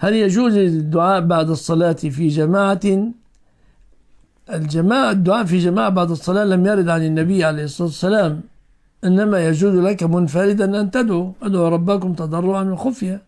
هل يجوز الدعاء بعد الصلاة في جماعة الجماعة الدعاء في جماعة بعد الصلاة لم يرد عن النبي عليه الصلاة والسلام إنما يجوز لك منفردا أن تدعو ادعو ربكم تضرعا وخفية